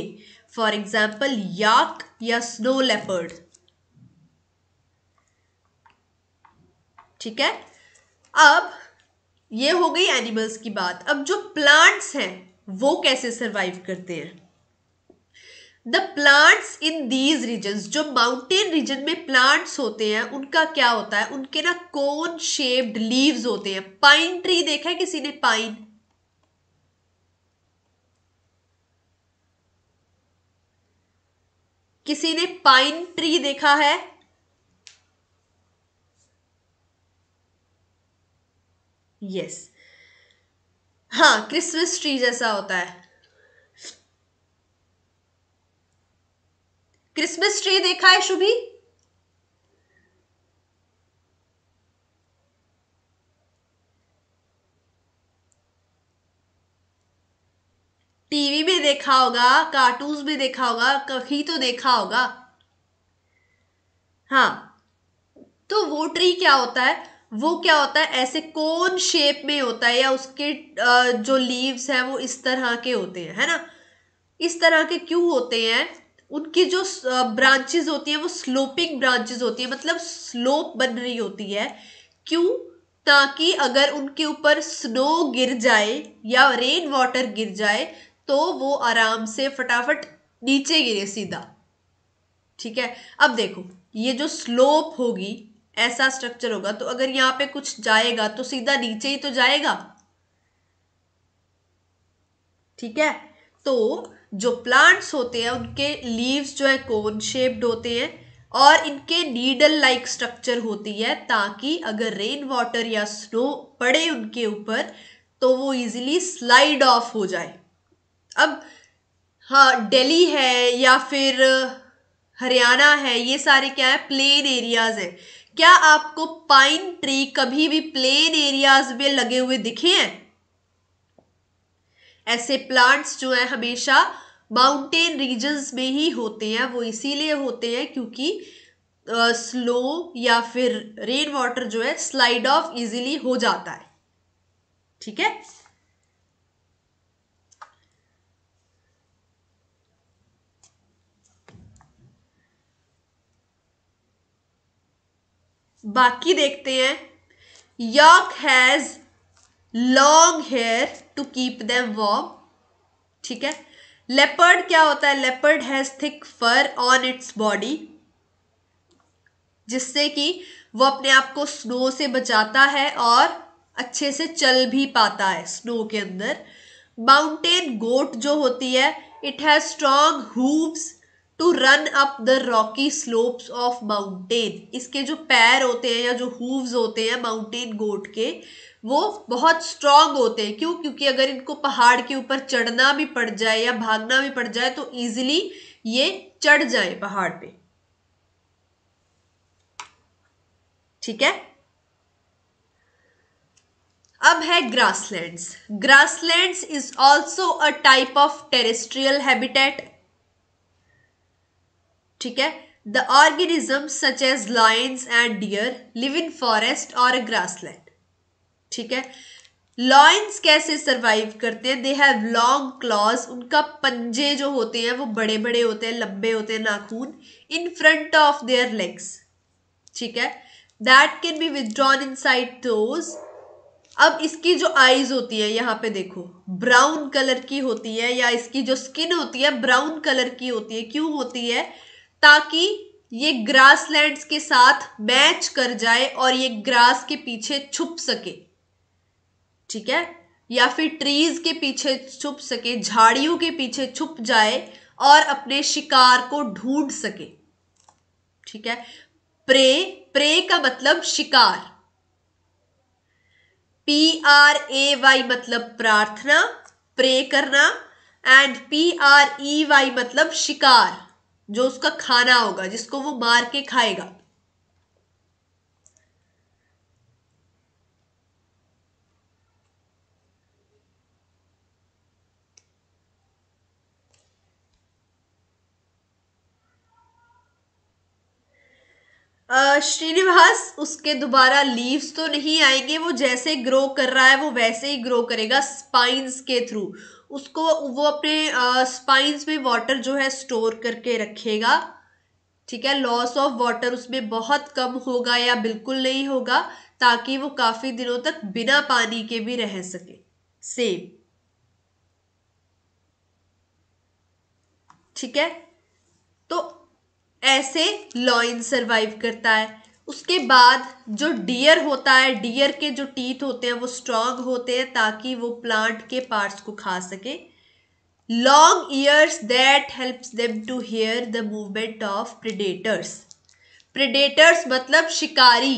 S1: फॉर एग्जाम्पल याक या स्नो लेपर्ड ठीक है अब ये हो गई एनिमल्स की बात अब जो प्लांट्स हैं वो कैसे सरवाइव करते हैं the plants in these region जो माउंटेन रीजन में प्लांट्स होते हैं उनका क्या होता है उनके ना कोन शेप्ड लीव्स होते हैं पाइन ट्री देखा है किसी ने पाइन किसी ने पाइन ट्री देखा है यस yes. हाँ क्रिसमस ट्री जैसा होता है क्रिसमस ट्री देखा है शुभी टीवी में देखा होगा कार्टून में देखा होगा कभी तो देखा होगा हाँ तो वो ट्री क्या होता है वो क्या होता है ऐसे कौन शेप में होता है या उसके जो लीव्स हैं वो इस तरह के होते हैं है ना इस तरह के क्यों होते हैं उनकी जो ब्रांचेस होती हैं वो स्लोपिंग ब्रांचेस होती है मतलब स्लोप बन रही होती है क्यों ताकि अगर उनके ऊपर स्नो गिर जाए या रेन वाटर गिर जाए तो वो आराम से फटाफट नीचे गिरे सीधा ठीक है अब देखो ये जो स्लोप होगी ऐसा स्ट्रक्चर होगा तो अगर यहां पे कुछ जाएगा तो सीधा नीचे ही तो जाएगा ठीक है तो जो प्लांट्स होते हैं उनके लीव्स जो है कोन शेप्ड होते हैं और इनके नीडल लाइक स्ट्रक्चर होती है ताकि अगर रेन वाटर या स्नो पड़े उनके ऊपर तो वो इजीली स्लाइड ऑफ हो जाए अब हाँ दिल्ली है या फिर हरियाणा है ये सारे क्या है प्लेन एरियाज हैं क्या आपको पाइन ट्री कभी भी प्लेन एरियाज में लगे हुए दिखे हैं ऐसे प्लांट्स जो है हमेशा माउंटेन रीजन्स में ही होते हैं वो इसीलिए होते हैं क्योंकि स्लो uh, या फिर रेन वाटर जो है स्लाइड ऑफ इजीली हो जाता है ठीक है बाकी देखते हैं yak has long hair to keep them warm ठीक है लेपर्ड क्या होता है leopard has thick fur on its body जिससे कि वो अपने आप को स्नो से बचाता है और अच्छे से चल भी पाता है स्नो के अंदर माउंटेन गोट जो होती है it has strong hooves to run up the rocky slopes of mountain इसके जो पैर होते हैं या जो हूव्स होते हैं माउंटेन गोट के वो बहुत स्ट्रांग होते हैं क्यों क्योंकि अगर इनको पहाड़ के ऊपर चढ़ना भी पड़ जाए या भागना भी पड़ जाए तो ईजिली ये चढ़ जाए पहाड़ पे ठीक है अब है grasslands grasslands is also a type of terrestrial habitat ठीक है the organism such as lions and deer live in forest और अ ग्रासलैंड ठीक है लॉयंस कैसे सरवाइव करते हैं दे हैव लॉन्ग क्लॉज उनका पंजे जो होते हैं वो बड़े बड़े होते हैं लंबे होते हैं नाखून in front of their legs ठीक है that can be withdrawn inside toes अब इसकी जो आईज होती है यहाँ पे देखो ब्राउन कलर की होती है या इसकी जो स्किन होती है ब्राउन कलर की होती है क्यों होती है ताकि ये ग्रास लैंड्स के साथ मैच कर जाए और ये ग्रास के पीछे छुप सके ठीक है या फिर ट्रीज के पीछे छुप सके झाड़ियों के पीछे छुप जाए और अपने शिकार को ढूंढ सके ठीक है प्रे प्रे का मतलब शिकार पी आर ए वाई मतलब प्रार्थना प्रे करना and P R E Y मतलब शिकार जो उसका खाना होगा जिसको वो मार के खाएगा श्रीनिवास उसके दोबारा लीव्स तो नहीं आएंगे वो जैसे ग्रो कर रहा है वो वैसे ही ग्रो करेगा स्पाइंस के थ्रू उसको वो अपने स्पाइंस में वाटर जो है स्टोर करके रखेगा ठीक है लॉस ऑफ वाटर उसमें बहुत कम होगा या बिल्कुल नहीं होगा ताकि वो काफ़ी दिनों तक बिना पानी के भी रह सके सेम ठीक है तो ऐसे लॉइन सरवाइव करता है उसके बाद जो डियर होता है डियर के जो टीथ होते हैं वो स्ट्रांग होते हैं ताकि वो प्लांट के पार्ट्स को खा सके long ears that helps them to hear the movement of predators predators मतलब शिकारी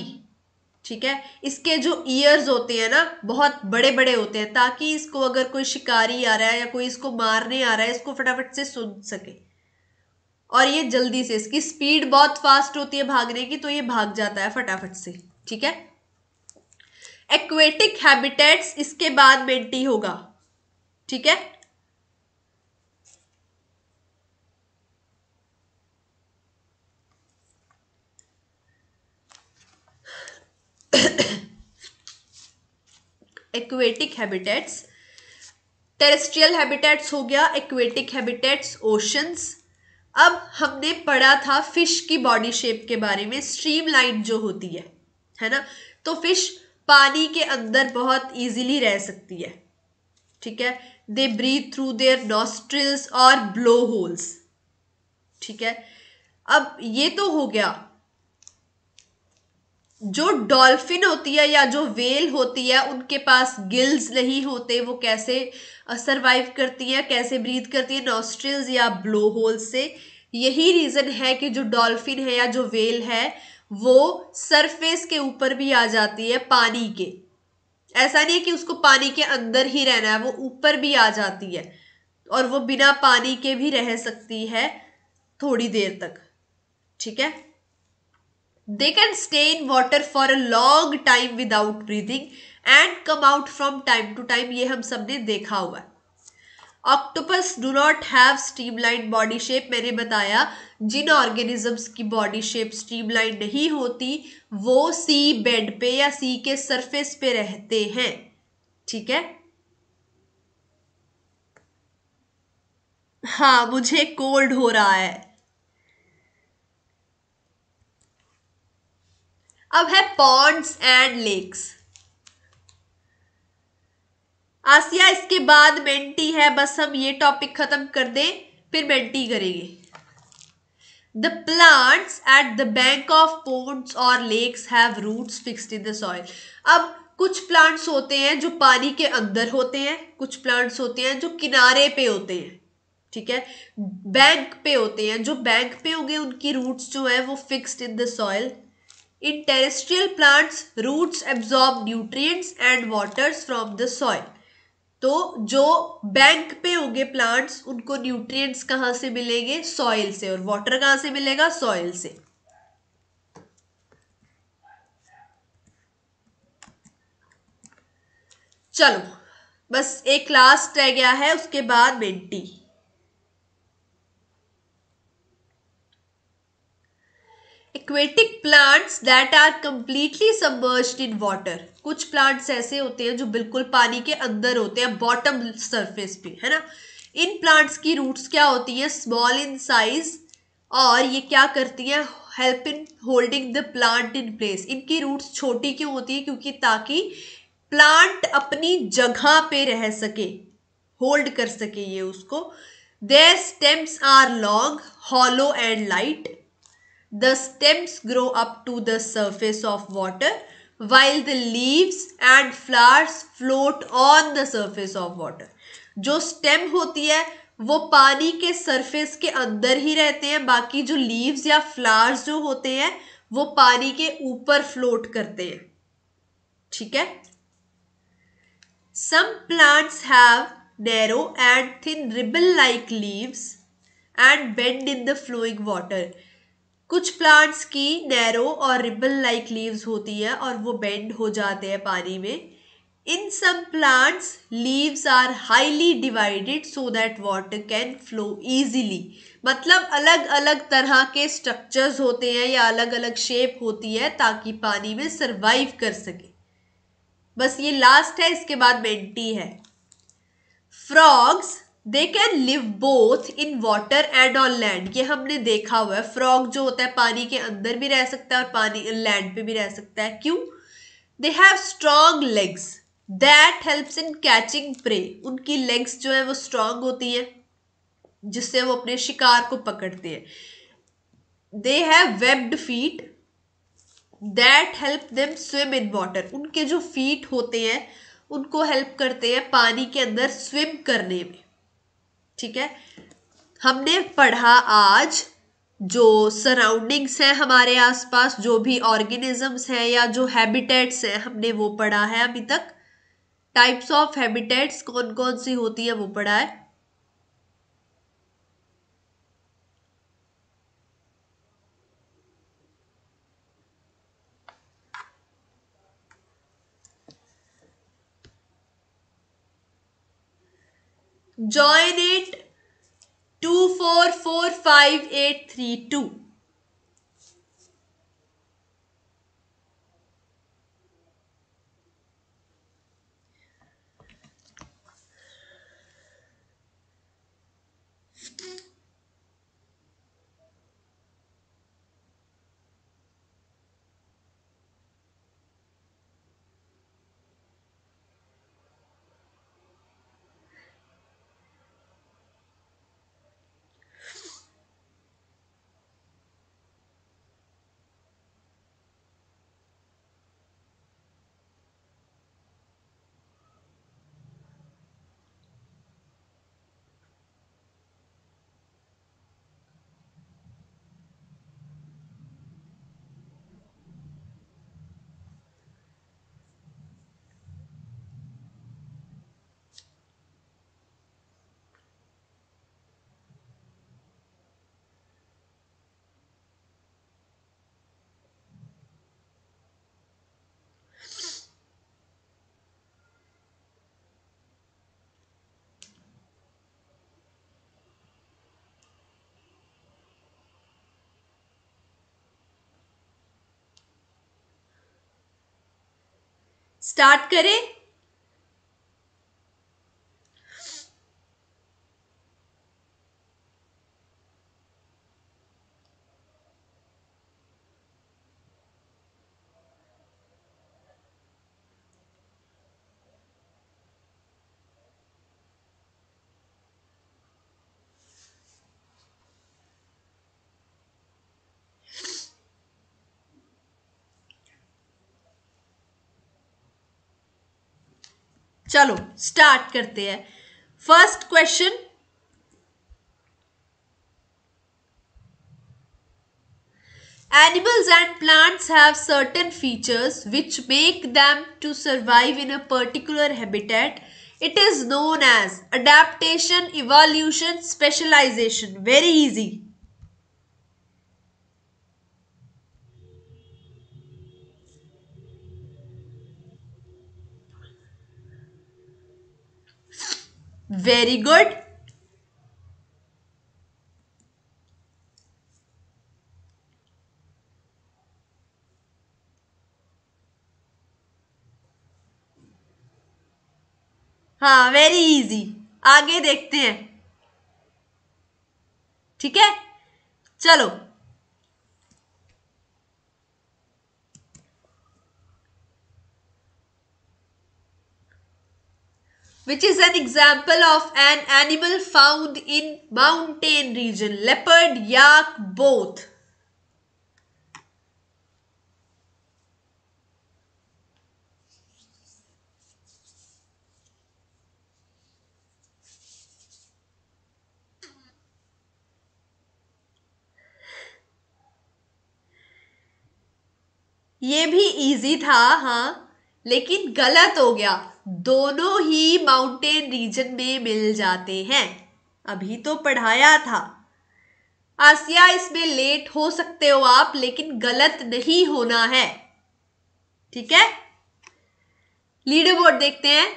S1: ठीक है इसके जो ईयर्स होते हैं ना बहुत बड़े बड़े होते हैं ताकि इसको अगर कोई शिकारी आ रहा है या कोई इसको मारने आ रहा है इसको फटाफट से सुन सके और ये जल्दी से इसकी स्पीड बहुत फास्ट होती है भागने की तो ये भाग जाता है फटाफट से ठीक है एक्वेटिक हैबिटेट्स इसके बाद मेंटी होगा ठीक है एक्वेटिक हैबिटेट्स टेरेस्ट्रियल हैबिटेट्स हो गया एक्वेटिक हैबिटेट्स ओशंस अब हमने पढ़ा था फिश की बॉडी शेप के बारे में स्ट्रीम लाइन जो होती है है ना तो फिश पानी के अंदर बहुत इजीली रह सकती है ठीक है they breathe through their nostrils और ब्लो होल्स ठीक है अब ये तो हो गया जो डॉल्फिन होती है या जो वेल होती है उनके पास गिल्स नहीं होते वो कैसे सरवाइव करती है कैसे ब्रीथ करती है नॉस्ट्रिल्स या ब्लो होल से यही रीज़न है कि जो डॉल्फिन है या जो वेल है वो सरफेस के ऊपर भी आ जाती है पानी के ऐसा नहीं है कि उसको पानी के अंदर ही रहना है वो ऊपर भी आ जाती है और वो बिना पानी के भी रह सकती है थोड़ी देर तक ठीक है they can stay in water for a long time without breathing and come out from time to time ये हम सब ने देखा हुआ है octopus do not have streamline body shape मैंने बताया जिन ऑर्गेनिजम्स की बॉडी शेप स्ट्रीमलाइन नहीं होती वो सी बेड पे या सी के सरफेस पे रहते हैं ठीक है हाँ मुझे कोल्ड हो रहा है अब है पॉन्ड्स एंड लेक्स आसिया इसके बाद मेंटी है बस हम ये टॉपिक खत्म कर दें फिर मेंटी करेंगे the plants at the bank of ponds और lakes have roots fixed in the soil अब कुछ प्लांट्स होते हैं जो पानी के अंदर होते हैं कुछ प्लांट्स होते हैं जो किनारे पे होते हैं ठीक है बैंक पे होते हैं जो बैंक पे होंगे उनकी रूट्स जो है वो fixed in the soil In terrestrial plants, roots absorb nutrients and waters from the soil. तो जो बैंक पे होंगे प्लांट्स उनको न्यूट्रिएंट्स कहाँ से मिलेंगे सॉइल से और वाटर कहाँ से मिलेगा सॉइल से चलो बस एक लास्ट रह गया है उसके बाद मिट्टी aquatic plants that are completely submerged in water कुछ प्लांट्स ऐसे होते हैं जो बिल्कुल पानी के अंदर होते हैं बॉटम सरफेस पे है ना इन प्लांट्स की रूट्स क्या होती है स्मॉल इन साइज और ये क्या करती है help in holding the plant in place इनकी रूट्स छोटी क्यों होती है क्योंकि ताकि प्लांट अपनी जगह पे रह सके होल्ड कर सके ये उसको their stems are long hollow and light The stems grow up to the surface of water while the leaves and flowers float on the surface of water. जो stem होती है वो पानी के surface के अंदर ही रहते हैं बाकी जो leaves या flowers जो होते हैं वो पानी के ऊपर float करते हैं ठीक है Some plants have narrow and thin ribbon like leaves and bend in the flowing water कुछ प्लांट्स की नैरो और रिबल लाइक लीव्स होती है और वो बेंड हो जाते हैं पानी में in some plants leaves are highly divided so that water can flow easily मतलब अलग अलग तरह के स्ट्रक्चर्स होते हैं या अलग अलग शेप होती है ताकि पानी में सर्वाइव कर सके बस ये लास्ट है इसके बाद मेंटी है frogs they can live both in water and on land ये हमने देखा हुआ है फ्रॉग जो होता है पानी के अंदर भी रह सकता है और पानी लैंड पे भी रह सकता है क्यों they have strong legs that helps in catching prey उनकी लेग्स जो है वो स्ट्रॉन्ग होती हैं जिससे वो अपने शिकार को पकड़ते हैं they have webbed feet that help them swim in water उनके जो फीट होते हैं उनको हेल्प करते हैं पानी के अंदर स्विम करने में ठीक है हमने पढ़ा आज जो सराउंडिंग्स हैं हमारे आसपास जो भी ऑर्गेनिजम्स हैं या जो हैबिटेट्स हैं हमने वो पढ़ा है अभी तक टाइप्स ऑफ हैबिटेट्स कौन कौन सी होती है वो पढ़ा है Join it 2445832. स्टार्ट करें चलो स्टार्ट करते हैं first question animals and plants have certain features which make them to survive in a particular habitat it is known as adaptation evolution specialization very easy very good हाँ very easy आगे देखते हैं ठीक है चलो which is an example of an animal found in mountain region. Leopard, yak, both. ये भी easy था हाँ लेकिन गलत हो गया दोनों ही माउंटेन रीजन में मिल जाते हैं अभी तो पढ़ाया था आसिया इसमें लेट हो सकते हो आप लेकिन गलत नहीं होना है ठीक है लीडर बोर्ड देखते हैं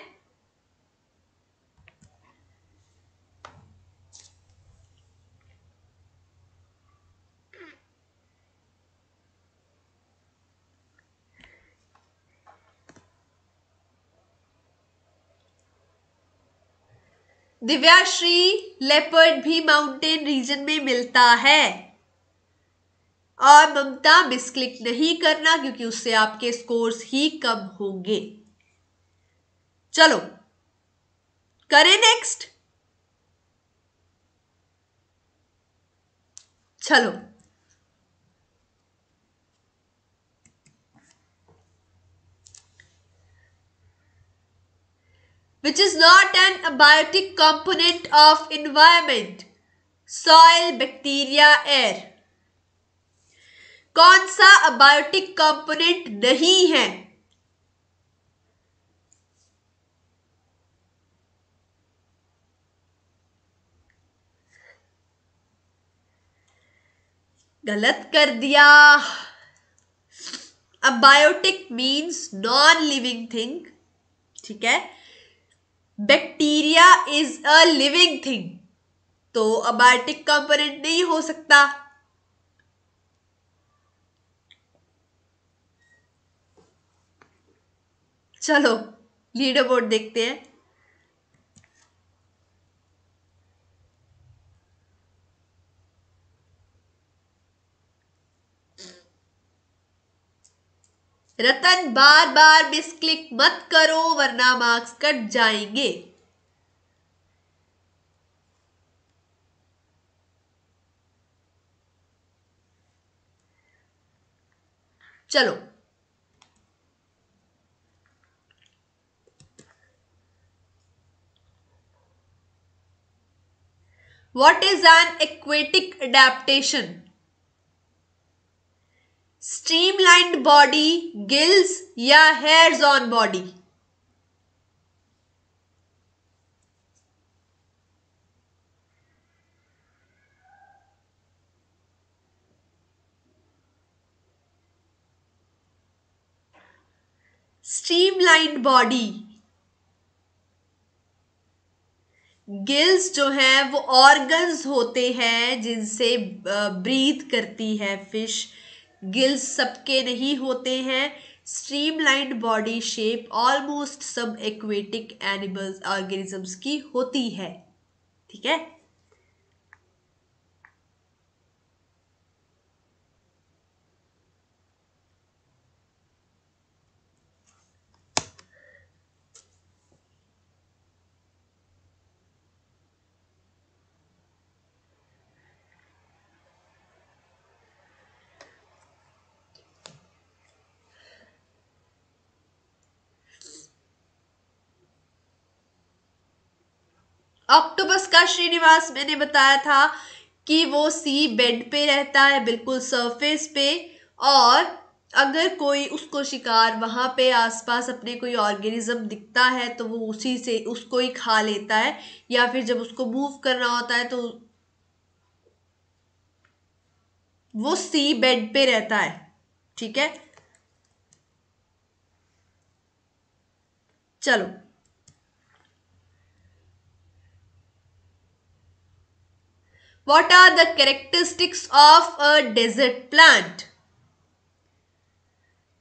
S1: दिव्याश्री लेपर्ड भी माउंटेन रीजन में मिलता है और ममता मिसक्लिक नहीं करना क्योंकि उससे आपके स्कोर्स ही कम होंगे चलो करें नेक्स्ट चलो which is not an abiotic component of environment soil bacteria air कौन सा अबायोटिक कंपोनेंट नहीं है गलत कर दिया abiotic means non living thing ठीक है bacteria is a living thing तो अबायोटिक कंपोनेंट नहीं हो सकता चलो लीडर बोर्ड देखते हैं रतन बार बार मिस क्लिक मत करो वरना मार्क्स कट जाएंगे चलो what is an aquatic adaptation streamlined body gills या hairs on body streamlined body gills जो है वो ऑर्गन्स होते हैं जिनसे ब्रीथ करती है फिश गिल्स सबके नहीं होते हैं स्ट्रीमलाइंड बॉडी शेप ऑलमोस्ट सब एक्वेटिक एनिमल्स ऑर्गेनिजम्स की होती है ठीक है ऑक्टोपस का श्रीनिवास मैंने बताया था कि वो सी बेड पे रहता है बिल्कुल सरफेस पे और अगर कोई उसको शिकार वहाँ पे आसपास अपने कोई ऑर्गेनिज्म दिखता है तो वो उसी से उसको ही खा लेता है या फिर जब उसको मूव करना होता है तो वो सी बेड पे रहता है ठीक है चलो What are the characteristics of a desert plant?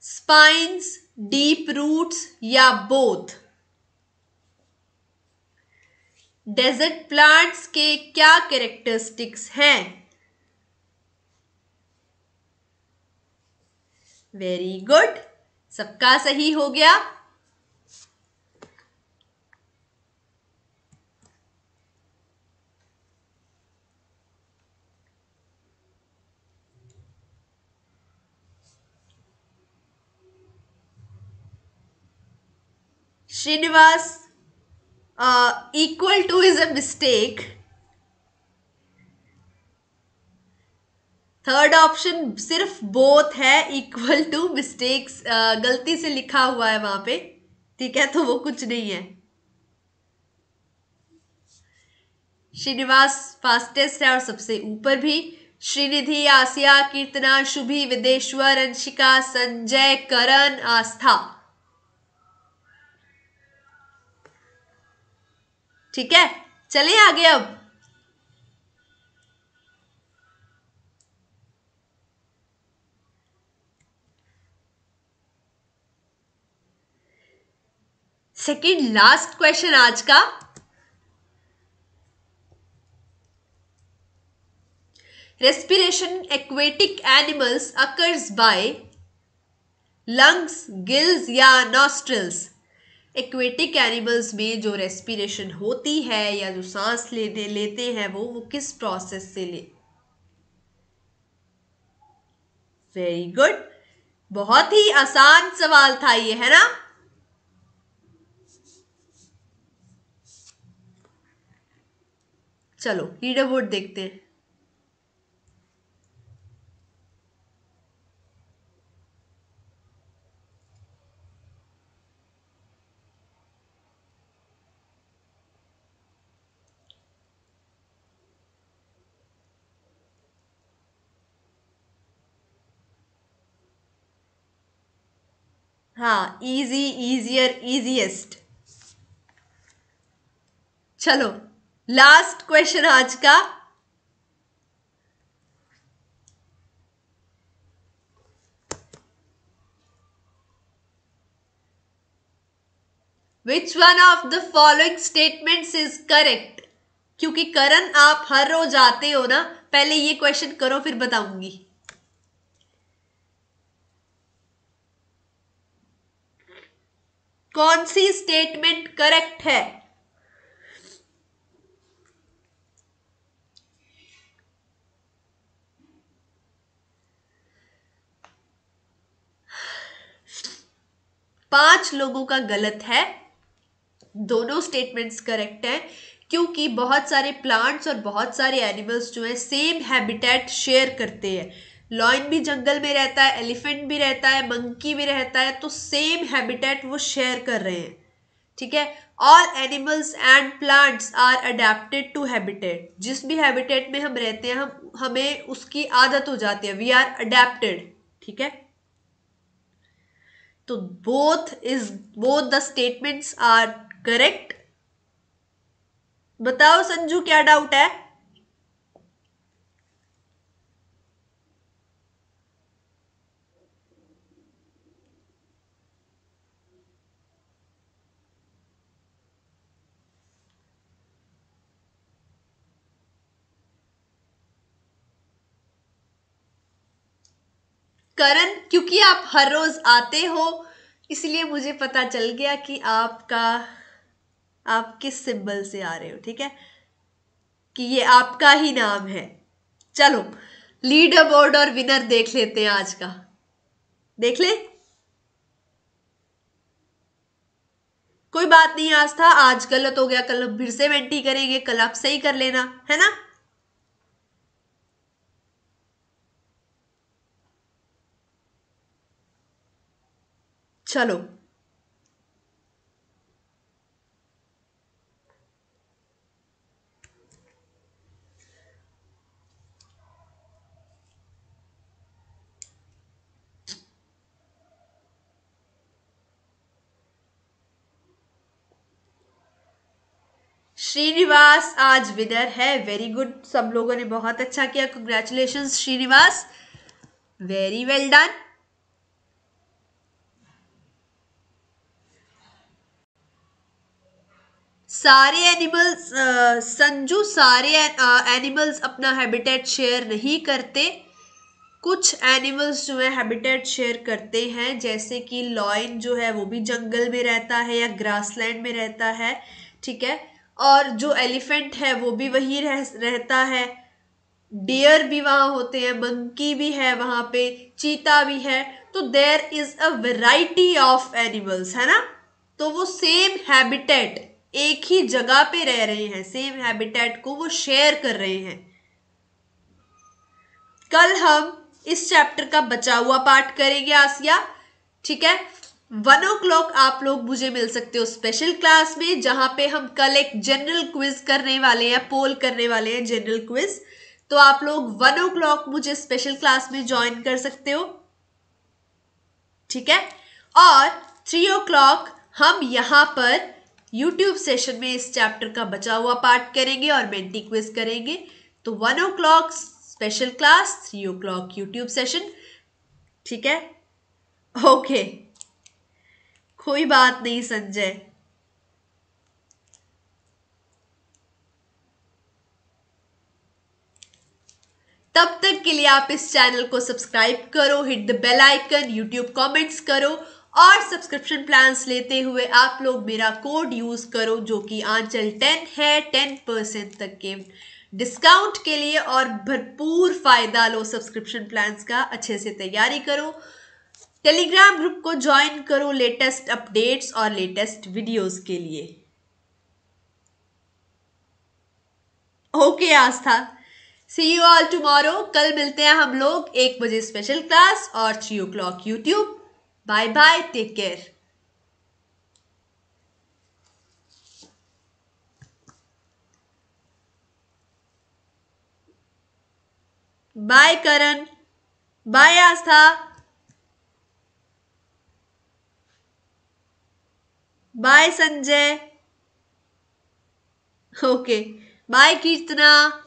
S1: Spines, deep roots या both? डेजर्ट प्लांट्स के क्या कैरेक्टरिस्टिक्स हैं वेरी गुड सबका सही हो गया Srinivas equal to is a mistake third option सिर्फ बोथ है इक्वल टू मिस्टेक्स गलती से लिखा हुआ है वहां पे ठीक है तो वो कुछ नहीं है श्रीनिवास फास्टेस्ट है और सबसे ऊपर भी श्रीनिधि आसिया कीर्तना शुभी विदेश्वर अंशिका संजय करण आस्था ठीक है चले आगे अब सेकेंड लास्ट क्वेश्चन आज का respiration aquatic animals occurs by lungs gills या नॉस्ट्रिल्स एक्वेटिक एनिमल्स में जो रेस्पिरेशन होती है या जो सांस लेने लेते हैं वो वो किस प्रोसेस से ले वेरी गुड बहुत ही आसान सवाल था ये है ना चलो रीड अबाउट देखते हैं हाँ ईजी ईजियर ईजीएस्ट चलो लास्ट क्वेश्चन आज का which one of the following statements is correct क्योंकि करण आप हर रोज आते हो ना पहले ये क्वेश्चन करो फिर बताऊंगी कौन सी स्टेटमेंट करेक्ट है पांच लोगों का गलत है दोनों स्टेटमेंट्स करेक्ट हैं क्योंकि बहुत सारे प्लांट्स और बहुत सारे एनिमल्स जो हैं सेम हैबिटेट शेयर करते हैं लॉइन भी जंगल में रहता है एलिफेंट भी रहता है मंकी भी रहता है तो सेम हैबिटेट वो शेयर कर रहे हैं ठीक है all animals and plants are adapted to habitat जिस भी हैबिटेट में हम रहते हैं हम हमें उसकी आदत हो जाती है वी आर अडेप्टेड ठीक है तो both is both the statements are correct बताओ संजू क्या डाउट है करण क्योंकि आप हर रोज आते हो इसलिए मुझे पता चल गया कि आपका आप किस सिंबल से आ रहे हो ठीक है कि ये आपका ही नाम है चलो लीडर बोर्ड और विनर देख लेते हैं आज का देख ले कोई बात नहीं आज था आज गलत हो गया कल फिर से मेंटी करेंगे कल आप सही कर लेना है ना चलो श्रीनिवास आज विदर है वेरी गुड सब लोगों ने बहुत अच्छा किया congratulation Srinivas very well done सारे एनिमल्स संजू सारे एनिमल्स अपना हैबिटेट शेयर नहीं करते कुछ एनिमल्स जो है हैबिटेट शेयर करते हैं जैसे कि लॉइन जो है वो भी जंगल में रहता है या ग्रासलैंड में रहता है ठीक है और जो एलिफेंट है वो भी वहीं रह रहता है डियर भी वहाँ होते हैं मंकी भी है वहाँ पे चीता भी है तो there is a variety of animals है ना तो वो सेम हैबिटेट एक ही जगह पे रह रहे हैं सेम हैबिटेट को वो शेयर कर रहे हैं कल हम इस चैप्टर का बचा हुआ पार्ट करेंगे आसिया ठीक है वन ओ क्लॉक आप लोग मुझे मिल सकते हो स्पेशल क्लास में जहां पे हम कल एक जनरल क्विज करने वाले हैं पोल करने वाले हैं जनरल क्विज तो आप लोग वन ओ क्लॉक मुझे स्पेशल क्लास में ज्वाइन कर सकते हो ठीक है और थ्री ओ क्लॉक हम यहां पर यूट्यूब सेशन में इस चैप्टर का बचा हुआ पार्ट करेंगे और मेंटी क्विज करेंगे तो one o'clock special class three o'clock YouTube session ठीक है ओके कोई बात नहीं संजय तब तक के लिए आप इस चैनल को सब्सक्राइब करो hit the bell icon YouTube comments करो और सब्सक्रिप्शन प्लान्स लेते हुए आप लोग मेरा कोड यूज़ करो जो कि आंचल टेन है टेन परसेंट तक के डिस्काउंट के लिए और भरपूर फ़ायदा लो सब्सक्रिप्शन प्लान्स का अच्छे से तैयारी करो टेलीग्राम ग्रुप को ज्वाइन करो लेटेस्ट अपडेट्स और लेटेस्ट वीडियोस के लिए okay Aastha see you all tomorrow कल मिलते हैं हम लोग एक बजे स्पेशल क्लास और three o'clock YouTube bye bye take care bye Karan bye Aastha bye Sanjay okay bye कीर्तना